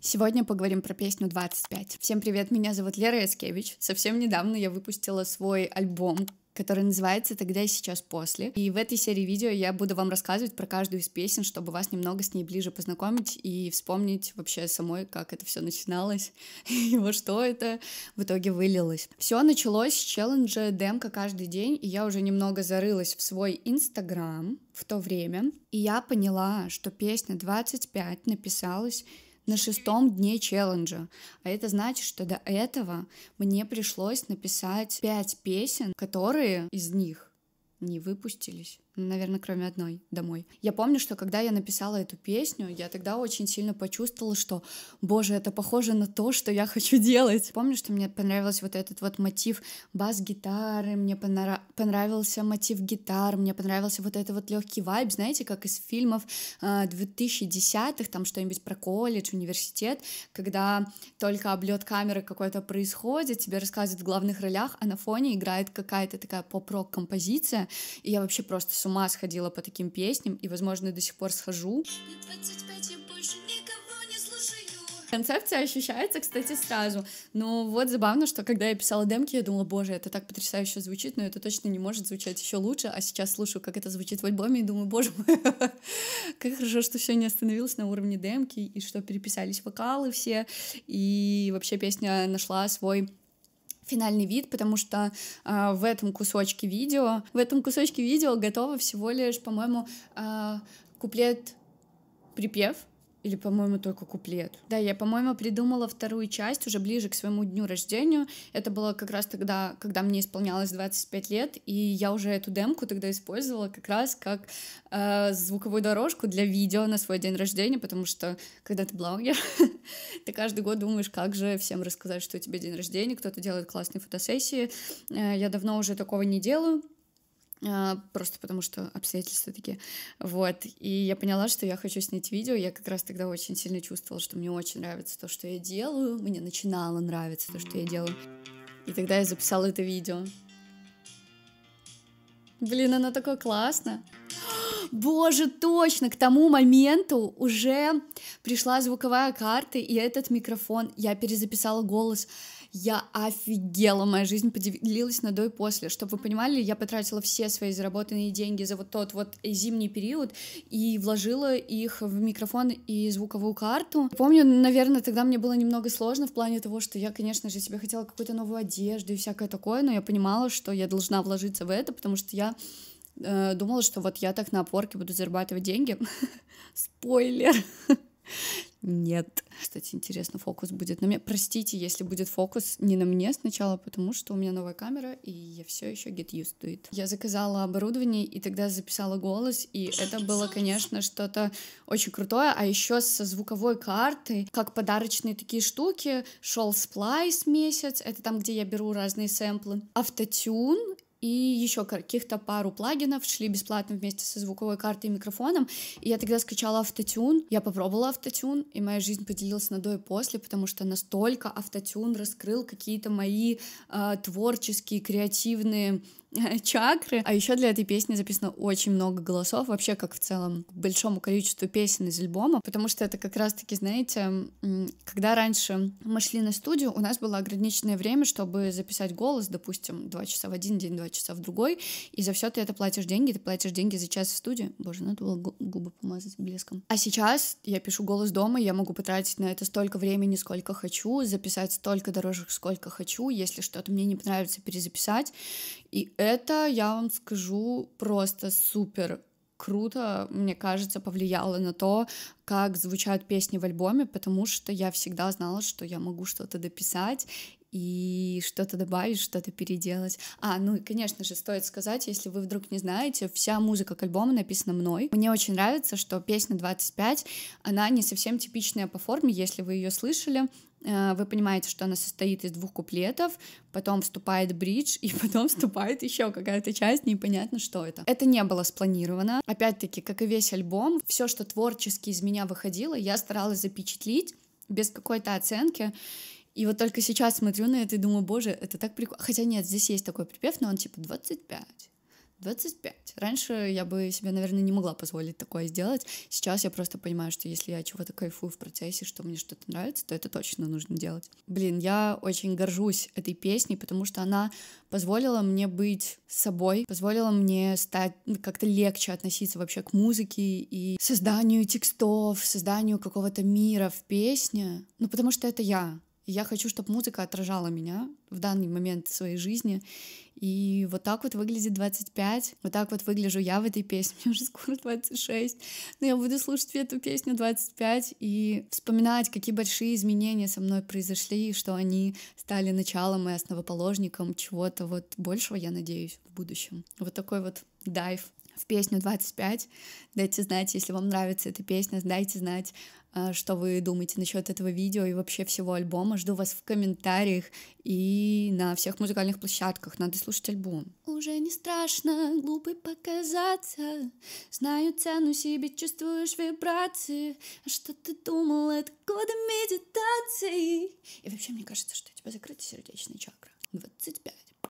Сегодня поговорим про песню 25. Всем привет, меня зовут Лера Яскевич. Совсем недавно я выпустила свой альбом который называется «Тогда и сейчас после». И в этой серии видео я буду вам рассказывать про каждую из песен, чтобы вас немного с ней ближе познакомить и вспомнить вообще самой, как это все начиналось и во что это в итоге вылилось. Все началось с челленджа «Демка каждый день», и я уже немного зарылась в свой Инстаграм в то время, и я поняла, что песня «25» написалась на шестом дне челленджа. А это значит, что до этого мне пришлось написать пять песен, которые из них не выпустились. Наверное, кроме одной домой. Я помню, что когда я написала эту песню, я тогда очень сильно почувствовала, что, боже, это похоже на то, что я хочу делать. Помню, что мне понравился вот этот вот мотив бас-гитары, мне понра- понравился мотив гитар, мне понравился вот этот вот легкий вайб, знаете, как из фильмов э, 2010-х, там что-нибудь про колледж, университет, когда только облет камеры какой-то происходит, тебе рассказывают в главных ролях, а на фоне играет какая-то такая поп-рок композиция, и я вообще просто с ума сходила по таким песням, и, возможно, и до сих пор схожу. Концепция ощущается, кстати, сразу. Но вот забавно, что когда я писала демки, я думала, боже, это так потрясающе звучит, но это точно не может звучать еще лучше. А сейчас слушаю, как это звучит в альбоме, и думаю, боже мой, как хорошо, что все не остановилось на уровне демки, и что переписались вокалы все, и вообще песня нашла свой финальный вид, потому что э, в этом кусочке видео, в этом кусочке видео готово всего лишь, по-моему, э, куплет припев, или, по-моему, только куплет. Да, я, по-моему, придумала вторую часть уже ближе к своему дню рождения. Это было как раз тогда, когда мне исполнялось 25 лет, и я уже эту демку тогда использовала как раз как э, звуковую дорожку для видео на свой день рождения, потому что когда ты блогер, Ты каждый год думаешь, как же всем рассказать, что у тебя день рождения, кто-то делает классные фотосессии. Э, я давно уже такого не делаю, э, просто потому что обстоятельства такие. Вот. И я поняла, что я хочу снять видео. Я как раз тогда очень сильно чувствовала, что мне очень нравится то, что я делаю. Мне начинало нравиться то, что я делаю. И тогда я записала это видео. Блин, оно такое классно боже, точно, к тому моменту уже пришла звуковая карта, и этот микрофон, я перезаписала голос, я офигела, моя жизнь поделилась на до и после. Чтобы вы понимали, я потратила все свои заработанные деньги за вот тот вот зимний период и вложила их в микрофон и звуковую карту. Помню, наверное, тогда мне было немного сложно в плане того, что я, конечно же, себе хотела какую-то новую одежду и всякое такое, но я понимала, что я должна вложиться в это, потому что я Э, думала, что вот я так на опорке буду зарабатывать деньги. Спойлер. Нет. Кстати, интересно, фокус будет на мне. Простите, если будет фокус не на мне сначала, потому что у меня новая камера, и я все еще get used to it. Я заказала оборудование, и тогда записала голос, и это было, конечно, что-то очень крутое. А еще со звуковой карты, как подарочные такие штуки, шел сплайс месяц, это там, где я беру разные сэмплы. Автотюн и еще каких-то пару плагинов шли бесплатно вместе со звуковой картой и микрофоном. И я тогда скачала автотюн, я попробовала автотюн, и моя жизнь поделилась на до и после, потому что настолько автотюн раскрыл какие-то мои э, творческие, креативные чакры. А еще для этой песни записано очень много голосов, вообще как в целом к большому количеству песен из альбома, потому что это как раз-таки, знаете, когда раньше мы шли на студию, у нас было ограниченное время, чтобы записать голос, допустим, два часа в один день, два часа в другой, и за все ты это платишь деньги, ты платишь деньги за час в студии. Боже, надо ну было губы помазать блеском. А сейчас я пишу голос дома, я могу потратить на это столько времени, сколько хочу, записать столько дорожек, сколько хочу, если что-то мне не понравится, перезаписать, и это, я вам скажу, просто супер круто, мне кажется, повлияло на то, как звучат песни в альбоме, потому что я всегда знала, что я могу что-то дописать, и что-то добавить, что-то переделать. А, ну и, конечно же, стоит сказать, если вы вдруг не знаете, вся музыка к альбому написана мной. Мне очень нравится, что песня 25, она не совсем типичная по форме, если вы ее слышали, э, вы понимаете, что она состоит из двух куплетов, потом вступает бридж, и потом вступает еще какая-то часть, непонятно, что это. Это не было спланировано. Опять-таки, как и весь альбом, все, что творчески из меня выходило, я старалась запечатлить без какой-то оценки. И вот только сейчас смотрю на это и думаю, боже, это так прикольно. Хотя нет, здесь есть такой припев, но он типа 25. 25. Раньше я бы себе, наверное, не могла позволить такое сделать. Сейчас я просто понимаю, что если я чего-то кайфую в процессе, что мне что-то нравится, то это точно нужно делать. Блин, я очень горжусь этой песней, потому что она позволила мне быть собой, позволила мне стать ну, как-то легче относиться вообще к музыке и созданию текстов, созданию какого-то мира в песне. Ну, потому что это я я хочу, чтобы музыка отражала меня в данный момент своей жизни. И вот так вот выглядит 25, вот так вот выгляжу я в этой песне. Мне уже скоро 26, но я буду слушать эту песню 25 и вспоминать, какие большие изменения со мной произошли, и что они стали началом и основоположником чего-то вот большего, я надеюсь, в будущем. Вот такой вот дайв в песню 25. Дайте знать, если вам нравится эта песня, дайте знать, э, что вы думаете насчет этого видео и вообще всего альбома. Жду вас в комментариях и на всех музыкальных площадках. Надо слушать альбом. Уже не страшно глупый показаться. Знаю цену себе, чувствуешь вибрации. А что ты думал, это годы медитации? И вообще, мне кажется, что у тебя закрыта сердечная чакра. 25.